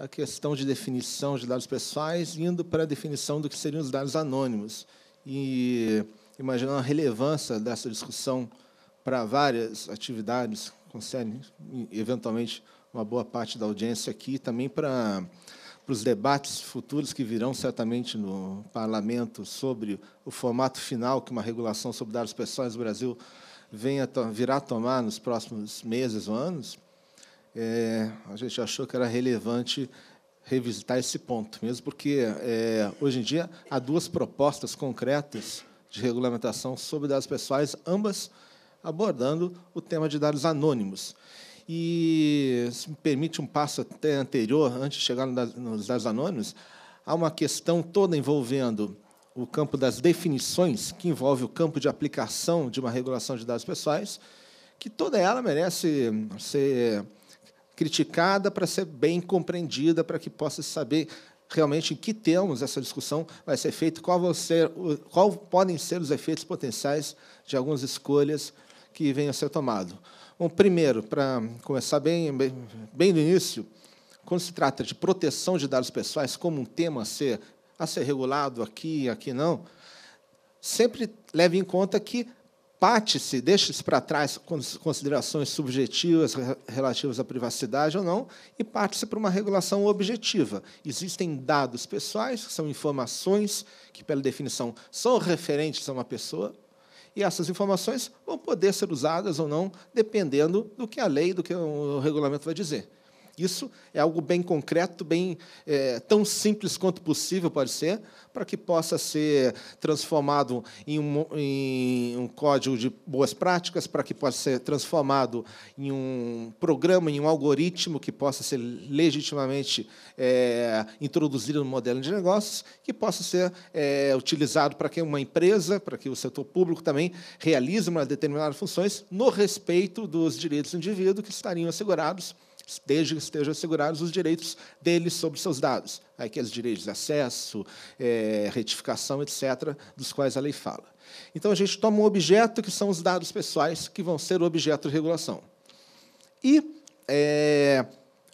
a questão de definição de dados pessoais, indo para a definição do que seriam os dados anônimos. E imagino a relevância dessa discussão para várias atividades, concerne eventualmente uma boa parte da audiência aqui, também para, para os debates futuros que virão certamente no parlamento sobre o formato final que uma regulação sobre dados pessoais no Brasil venha virá tomar nos próximos meses ou anos é, a gente achou que era relevante revisitar esse ponto, mesmo porque é, hoje em dia há duas propostas concretas de regulamentação sobre dados pessoais, ambas abordando o tema de dados anônimos. E se me permite um passo até anterior, antes de chegar nos dados anônimos, há uma questão toda envolvendo o campo das definições, que envolve o campo de aplicação de uma regulação de dados pessoais, que toda ela merece ser criticada para ser bem compreendida, para que possa saber realmente em que termos essa discussão vai ser feita, qual, vão ser, qual podem ser os efeitos potenciais de algumas escolhas que venham a ser tomadas. Bom, primeiro, para começar bem, bem, bem no início, quando se trata de proteção de dados pessoais como um tema a ser, a ser regulado aqui e aqui não, sempre leve em conta que parte se deixe-se para trás considerações subjetivas relativas à privacidade ou não, e parte-se para uma regulação objetiva. Existem dados pessoais, que são informações que, pela definição, são referentes a uma pessoa, e essas informações vão poder ser usadas ou não, dependendo do que a lei, do que o regulamento vai dizer. Isso é algo bem concreto, bem é, tão simples quanto possível pode ser, para que possa ser transformado em um, em um código de boas práticas, para que possa ser transformado em um programa, em um algoritmo que possa ser legitimamente é, introduzido no modelo de negócios, que possa ser é, utilizado para que uma empresa, para que o setor público também realize uma determinada funções no respeito dos direitos do indivíduo que estariam assegurados desde que estejam assegurados os direitos deles sobre seus dados, aqueles direitos de acesso, é, retificação, etc., dos quais a lei fala. Então, a gente toma um objeto que são os dados pessoais, que vão ser o objeto de regulação. E é,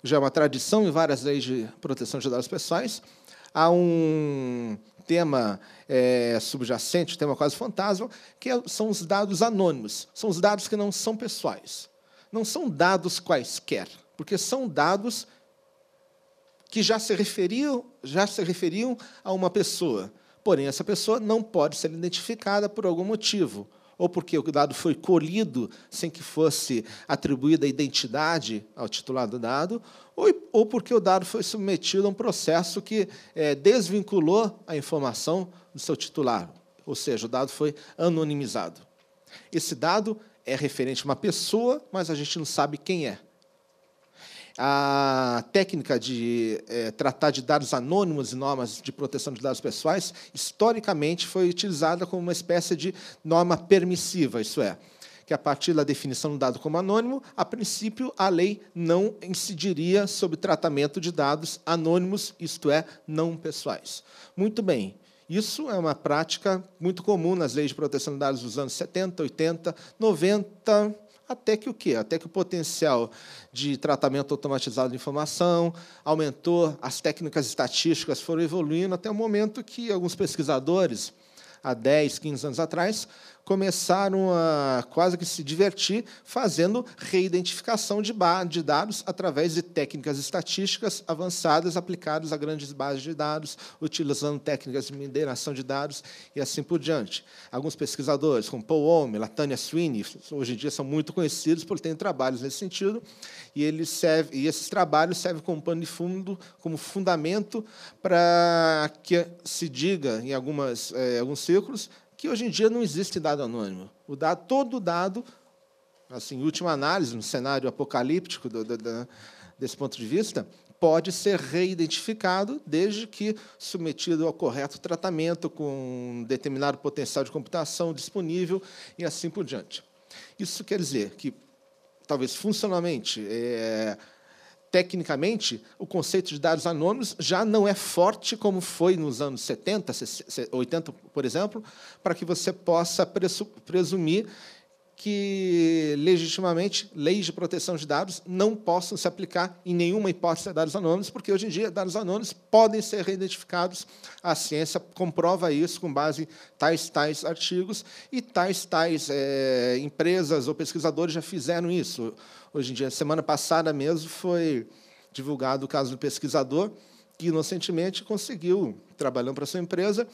já é uma tradição em várias leis de proteção de dados pessoais, há um tema é, subjacente, um tema quase fantasma, que é, são os dados anônimos, são os dados que não são pessoais, não são dados quaisquer porque são dados que já se referiam, já se referiam a uma pessoa. Porém, essa pessoa não pode ser identificada por algum motivo, ou porque o dado foi colhido sem que fosse atribuída identidade ao titular do dado, ou, ou porque o dado foi submetido a um processo que é, desvinculou a informação do seu titular, ou seja, o dado foi anonimizado. Esse dado é referente a uma pessoa, mas a gente não sabe quem é a técnica de é, tratar de dados anônimos e normas de proteção de dados pessoais, historicamente, foi utilizada como uma espécie de norma permissiva, isso é, que a partir da definição do dado como anônimo, a princípio, a lei não incidiria sobre tratamento de dados anônimos, isto é, não pessoais. Muito bem. Isso é uma prática muito comum nas leis de proteção de dados dos anos 70, 80, 90, até que o quê? Até que o potencial de tratamento automatizado de informação aumentou, as técnicas estatísticas foram evoluindo até o momento que alguns pesquisadores, há 10, 15 anos atrás, começaram a quase que se divertir fazendo reidentificação de, de dados através de técnicas estatísticas avançadas aplicadas a grandes bases de dados, utilizando técnicas de mineração de dados e assim por diante. Alguns pesquisadores, como Paul Ohm, Latanya Sweeney, hoje em dia são muito conhecidos por terem trabalhos nesse sentido, e, eles servem, e esses trabalhos servem como pano de fundo, como fundamento para que se diga, em algumas, é, alguns círculos, que hoje em dia não existe dado anônimo. O dado, todo dado, assim, última análise, no cenário apocalíptico do, do, do, desse ponto de vista, pode ser reidentificado desde que submetido ao correto tratamento com um determinado potencial de computação disponível e assim por diante. Isso quer dizer que, talvez funcionalmente, é, tecnicamente, o conceito de dados anônimos já não é forte como foi nos anos 70, 80, por exemplo, para que você possa presumir que legitimamente leis de proteção de dados não possam se aplicar em nenhuma hipótese a dados anônimos, porque hoje em dia dados anônimos podem ser reidentificados. A ciência comprova isso com base em tais tais artigos e tais tais é, empresas ou pesquisadores já fizeram isso hoje em dia. Semana passada mesmo foi divulgado o caso do pesquisador que inocentemente conseguiu, trabalhando para sua empresa,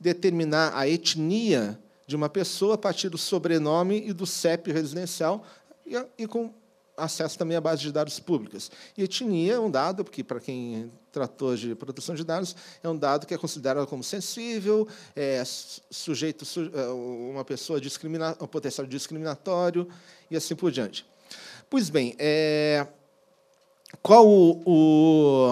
determinar a etnia de uma pessoa a partir do sobrenome e do CEP residencial e, e com acesso também à base de dados públicas. E etnia é um dado, porque para quem tratou de proteção de dados, é um dado que é considerado como sensível, é sujeito su é, uma pessoa a um potencial discriminatório e assim por diante. Pois bem, é... qual o,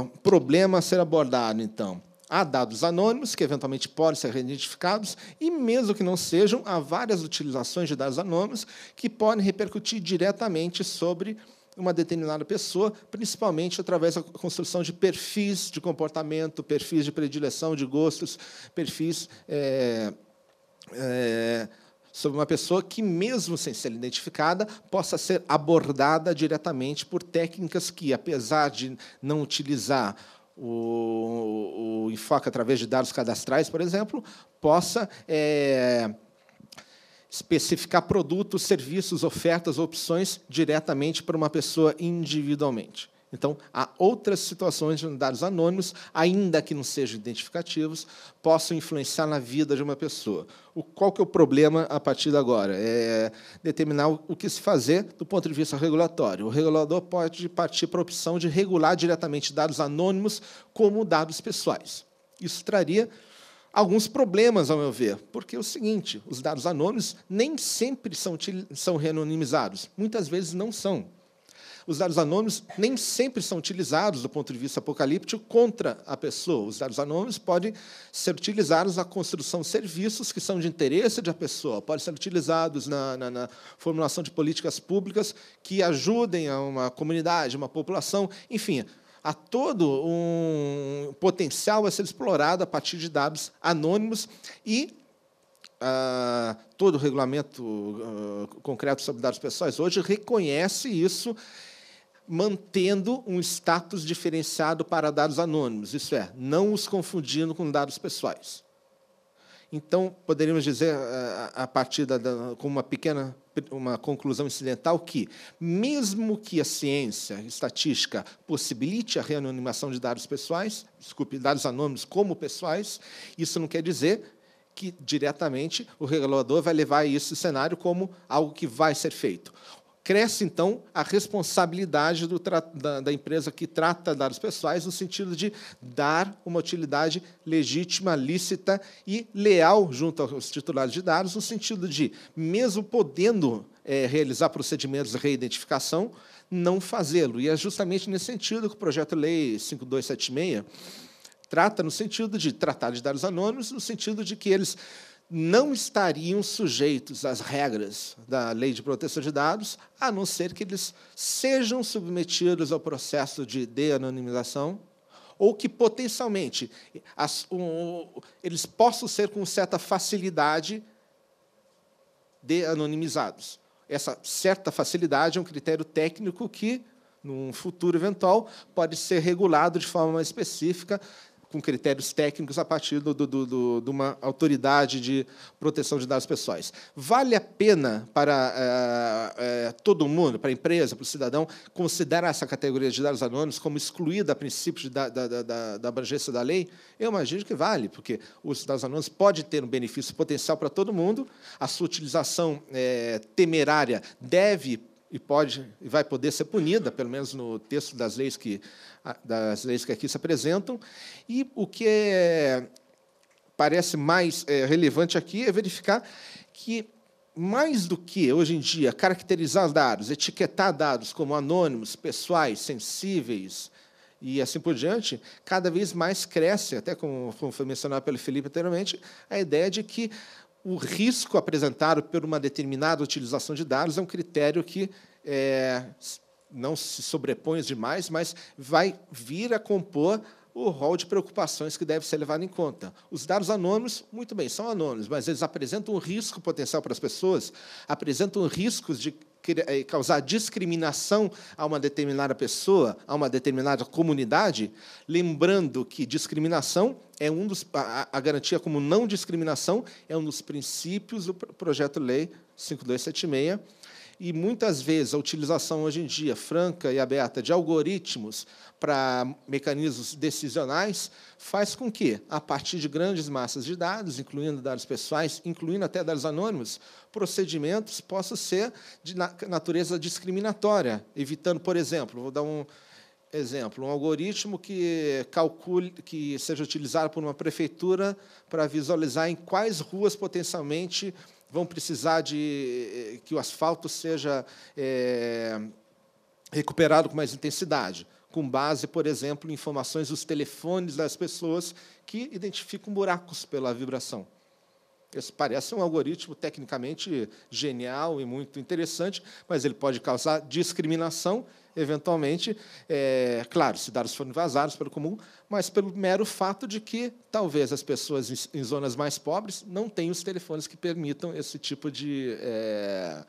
o problema a ser abordado, então? Há dados anônimos, que eventualmente podem ser reidentificados, e mesmo que não sejam, há várias utilizações de dados anônimos que podem repercutir diretamente sobre uma determinada pessoa, principalmente através da construção de perfis de comportamento, perfis de predileção, de gostos, perfis. É, é, sobre uma pessoa que, mesmo sem ser identificada, possa ser abordada diretamente por técnicas que, apesar de não utilizar o, o enfoque através de dados cadastrais, por exemplo, possa é, especificar produtos, serviços, ofertas, opções diretamente para uma pessoa individualmente. Então, há outras situações de dados anônimos, ainda que não sejam identificativos, possam influenciar na vida de uma pessoa. O, qual que é o problema a partir de agora? É determinar o que se fazer do ponto de vista regulatório. O regulador pode partir para a opção de regular diretamente dados anônimos como dados pessoais. Isso traria alguns problemas, ao meu ver, porque é o seguinte: os dados anônimos nem sempre são, são reanonimizados, muitas vezes não são. Os dados anônimos nem sempre são utilizados do ponto de vista apocalíptico contra a pessoa. Os dados anônimos podem ser utilizados na construção de serviços que são de interesse da pessoa, podem ser utilizados na, na, na formulação de políticas públicas que ajudem a uma comunidade, uma população, enfim há todo um potencial a ser explorado a partir de dados anônimos e ah, todo o regulamento ah, concreto sobre dados pessoais hoje reconhece isso mantendo um status diferenciado para dados anônimos, isso é, não os confundindo com dados pessoais. Então, poderíamos dizer, eh, a partir da, com uma pequena uma conclusão incidental, que, mesmo que a ciência estatística possibilite a reanonimação de dados pessoais, desculpe, dados anônimos como pessoais, isso não quer dizer que diretamente o regulador vai levar esse cenário como algo que vai ser feito. Cresce, então, a responsabilidade do, da, da empresa que trata dados pessoais, no sentido de dar uma utilidade legítima, lícita e leal junto aos titulares de dados, no sentido de, mesmo podendo é, realizar procedimentos de reidentificação, não fazê-lo. E é justamente nesse sentido que o projeto Lei 5276 trata, no sentido de tratar de dados anônimos, no sentido de que eles não estariam sujeitos às regras da lei de proteção de dados, a não ser que eles sejam submetidos ao processo de de-anonimização ou que potencialmente as, um, eles possam ser com certa facilidade de-anonimizados. Essa certa facilidade é um critério técnico que, num futuro eventual, pode ser regulado de forma específica com critérios técnicos a partir do, do, do, de uma autoridade de proteção de dados pessoais. Vale a pena para é, é, todo mundo, para a empresa, para o cidadão, considerar essa categoria de dados anônimos como excluída a princípio da, da, da, da abrangência da lei? Eu imagino que vale, porque os dados anônimos pode ter um benefício potencial para todo mundo, a sua utilização é, temerária deve e pode e vai poder ser punida, pelo menos no texto das leis que das leis que aqui se apresentam. E o que é, parece mais é, relevante aqui é verificar que mais do que hoje em dia caracterizar dados, etiquetar dados como anônimos, pessoais, sensíveis, e assim por diante, cada vez mais cresce, até como foi mencionado pelo Felipe anteriormente, a ideia de que o risco apresentado por uma determinada utilização de dados é um critério que é, não se sobrepõe demais, mas vai vir a compor o rol de preocupações que deve ser levado em conta. Os dados anônimos, muito bem, são anônimos, mas eles apresentam um risco potencial para as pessoas, apresentam riscos de eh, causar discriminação a uma determinada pessoa, a uma determinada comunidade, lembrando que discriminação é um dos a, a garantia como não discriminação é um dos princípios do projeto lei 5276 e muitas vezes a utilização hoje em dia, franca e aberta, de algoritmos para mecanismos decisionais faz com que, a partir de grandes massas de dados, incluindo dados pessoais, incluindo até dados anônimos, procedimentos possam ser de natureza discriminatória, evitando, por exemplo, vou dar um exemplo, um algoritmo que calcule, que seja utilizado por uma prefeitura para visualizar em quais ruas potencialmente vão precisar de eh, que o asfalto seja é, recuperado com mais intensidade, com base, por exemplo, em informações dos telefones das pessoas que identificam buracos pela vibração. Isso parece um algoritmo tecnicamente genial e muito interessante, mas ele pode causar discriminação eventualmente, é, claro, se dados forem vazados pelo comum, mas pelo mero fato de que talvez as pessoas em zonas mais pobres não tenham os telefones que permitam esse tipo de é,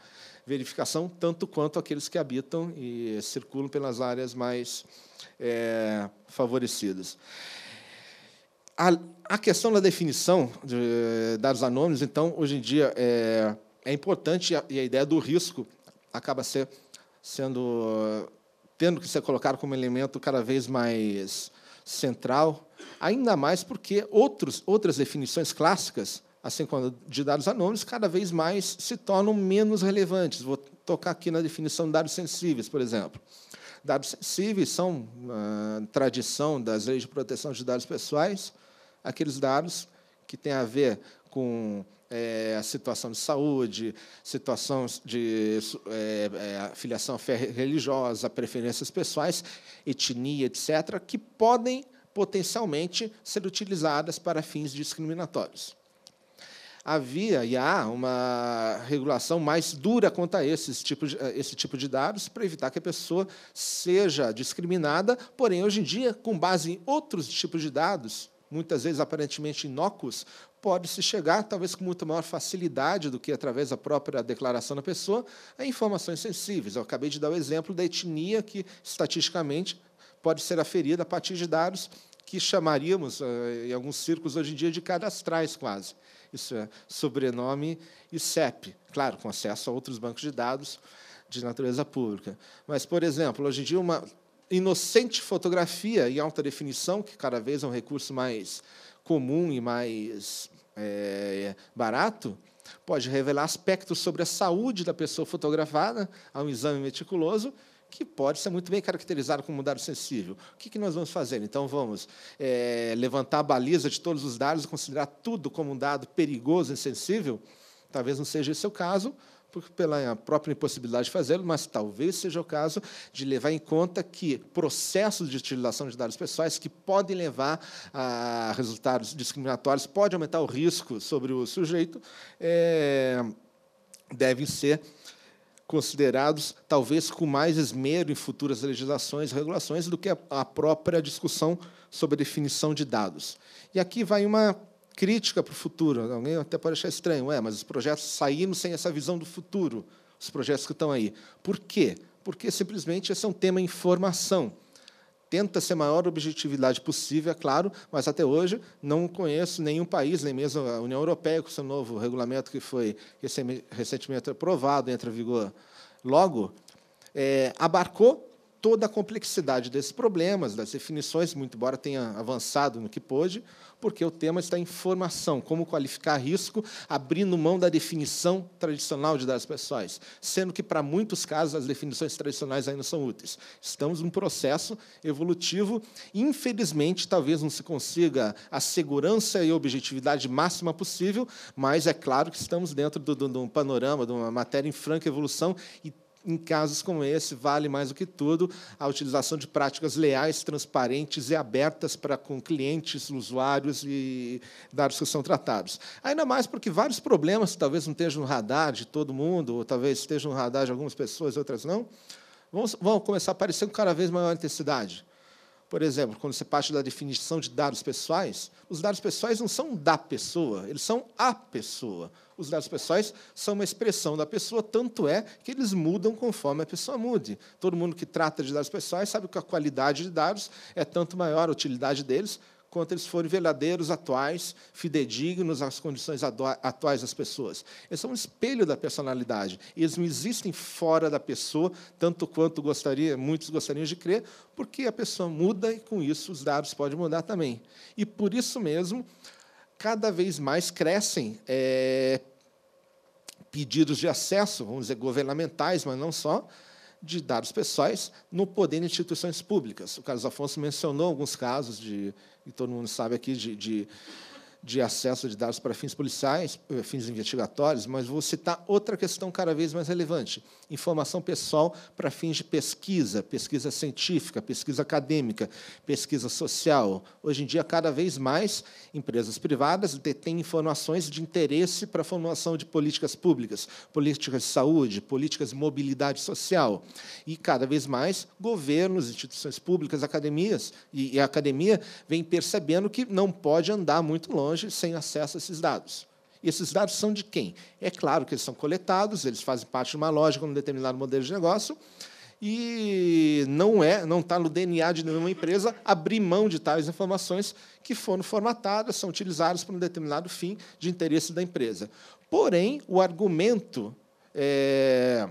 verificação, tanto quanto aqueles que habitam e circulam pelas áreas mais é, favorecidas. A, a, questão da definição de é, dados anônimos, então, hoje em dia é, é importante e a, e a ideia do risco acaba sendo sendo tendo que ser colocado como elemento cada vez mais central, ainda mais porque outros, outras definições clássicas, assim como de dados anônimos, cada vez mais se tornam menos relevantes. Vou tocar aqui na definição de dados sensíveis, por exemplo. Dados sensíveis são, ah, tradição das leis de proteção de dados pessoais, aqueles dados que têm a ver com é, a situação de saúde, situação de é, é, filiação religiosa, preferências pessoais, etnia, etc., que podem potencialmente ser utilizadas para fins discriminatórios. Havia e há uma regulação mais dura quanto a esse tipo de, esse tipo de dados para evitar que a pessoa seja discriminada, porém, hoje em dia, com base em outros tipos de dados, muitas vezes aparentemente inócuos, pode-se chegar, talvez com muito maior facilidade do que através da própria declaração da pessoa, a informações sensíveis. Eu acabei de dar o exemplo da etnia que, estatisticamente, pode ser aferida a partir de dados que chamaríamos, eh, em alguns círculos hoje em dia, de cadastrais quase. Isso é sobrenome e CEP, claro, com acesso a outros bancos de dados de natureza pública. Mas, por exemplo, hoje em dia, uma inocente fotografia em alta definição, que cada vez é um recurso mais comum e mais é, barato, pode revelar aspectos sobre a saúde da pessoa fotografada a um exame meticuloso que pode ser muito bem caracterizado como um dado sensível. O que, que nós vamos fazer? Então, vamos é, levantar a baliza de todos os dados e considerar tudo como um dado perigoso e sensível? Talvez não seja esse o caso, pela própria impossibilidade de fazê-lo, mas talvez seja o caso de levar em conta que processos de utilização de dados pessoais que podem levar a resultados discriminatórios, pode aumentar o risco sobre o sujeito, é, devem ser considerados talvez com mais esmero em futuras legislações e regulações do que a própria discussão sobre definição de dados. E aqui vai uma crítica para o futuro. Alguém até pode achar estranho, é, mas os projetos saíram sem essa visão do futuro, os projetos que estão aí. Por quê? Porque simplesmente esse é um tema em formação. Tenta ser a maior objetividade possível, é claro, mas até hoje não conheço nenhum país, nem mesmo a União Europeia, com seu novo regulamento que foi recentemente aprovado, entra em vigor logo, é, abarcou toda a complexidade desses problemas, das definições, muito embora tenha avançado no que pôde, porque o tema está em formação, como qualificar risco, abrindo mão da definição tradicional de dados pessoais, sendo que, para muitos casos, as definições tradicionais ainda são úteis. Estamos num processo evolutivo. Infelizmente, talvez não se consiga a segurança e objetividade máxima possível, mas é claro que estamos dentro de um panorama, de uma matéria em franca evolução, e em casos como esse, vale mais do que tudo a utilização de práticas leais, transparentes e abertas para com clientes, usuários e dados que são tratados. Ainda mais porque vários problemas talvez não estejam no radar de todo mundo, ou talvez estejam no radar de algumas pessoas, outras não, vão, vão começar a aparecer com cada vez maior intensidade. Por exemplo, quando você parte da definição de dados pessoais, os dados pessoais não são da pessoa, eles são a pessoa. Os dados pessoais são uma expressão da pessoa, tanto é que eles mudam conforme a pessoa mude. Todo mundo que trata de dados pessoais sabe que a qualidade de dados é tanto maior a utilidade deles quanto eles forem verdadeiros, atuais, fidedignos às condições atuais das pessoas. Eles são um espelho da personalidade. Eles não existem fora da pessoa, tanto quanto gostaria, muitos gostariam de crer, porque a pessoa muda e, com isso, os dados podem mudar também. E, por isso mesmo, cada vez mais crescem é, pedidos de acesso, vamos dizer, governamentais, mas não só, de dados pessoais no poder de instituições públicas. O Carlos Afonso mencionou alguns casos de, e todo mundo sabe aqui, de, de de acesso de dados para fins policiais, eh, fins investigatórios, mas vou citar outra questão cada vez mais relevante: informação pessoal para fins de pesquisa, pesquisa científica, pesquisa acadêmica, pesquisa social. Hoje em dia, cada vez mais empresas privadas detêm informações de interesse para a formulação de políticas públicas, políticas de saúde, políticas de mobilidade social. E cada vez mais governos, instituições públicas, academias e a academia vem percebendo que não pode andar muito longe longe sem acesso a esses dados. E esses dados são de quem? É claro que eles são coletados, eles fazem parte de uma lógica, de um determinado modelo de negócio, e não é, não está no DNA de nenhuma empresa abrir mão de tais informações que foram formatadas, são utilizadas para um determinado fim de interesse da empresa. Porém, o argumento é,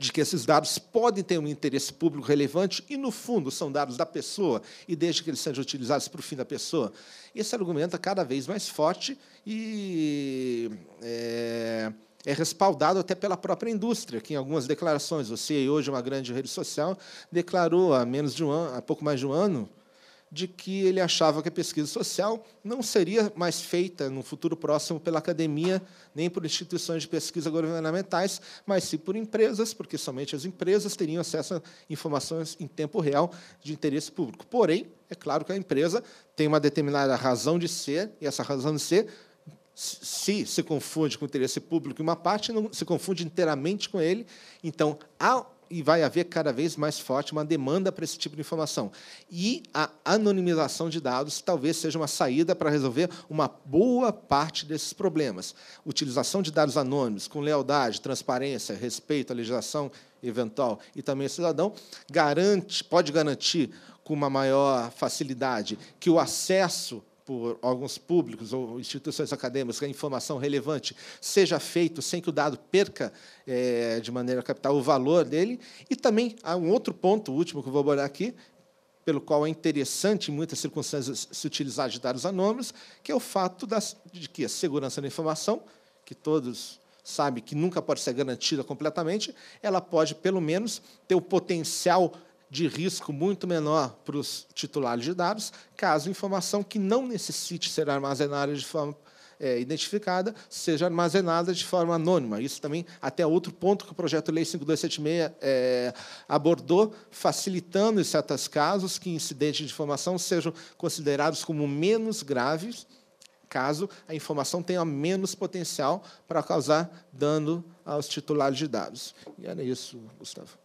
de que esses dados podem ter um interesse público relevante e, no fundo, são dados da pessoa, e desde que eles sejam utilizados para o fim da pessoa. Esse argumento é cada vez mais forte e é, é respaldado até pela própria indústria, que em algumas declarações, você hoje de é uma grande rede social declarou há menos de um ano, há pouco mais de um ano, de que ele achava que a pesquisa social não seria mais feita no futuro próximo pela academia, nem por instituições de pesquisa governamentais, mas sim por empresas, porque somente as empresas teriam acesso a informações em tempo real de interesse público. Porém, é claro que a empresa tem uma determinada razão de ser, e essa razão de ser se se confunde com o interesse público em uma parte, não se confunde inteiramente com ele. Então, há e vai haver cada vez mais forte uma demanda para esse tipo de informação. E a anonimização de dados talvez seja uma saída para resolver uma boa parte desses problemas. Utilização de dados anônimos com lealdade, transparência, respeito à legislação eventual e também ao cidadão garante, pode garantir com uma maior facilidade que o acesso por órgãos públicos ou instituições acadêmicas, a informação relevante seja feito sem que o dado perca é, de maneira capital o valor dele. E também há um outro ponto, último que eu vou abordar aqui, pelo qual é interessante em muitas circunstâncias se utilizar de dados anônimos, que é o fato das, de que a segurança da informação, que todos sabem que nunca pode ser garantida completamente, ela pode, pelo menos, ter o potencial de risco muito menor para os titulares de dados, caso informação que não necessite ser armazenada de forma é, identificada seja armazenada de forma anônima. Isso também até outro ponto que o projeto Lei 5276 é, abordou, facilitando em certos casos que incidentes de informação sejam considerados como menos graves, caso a informação tenha menos potencial para causar dano aos titulares de dados. E era isso, Gustavo.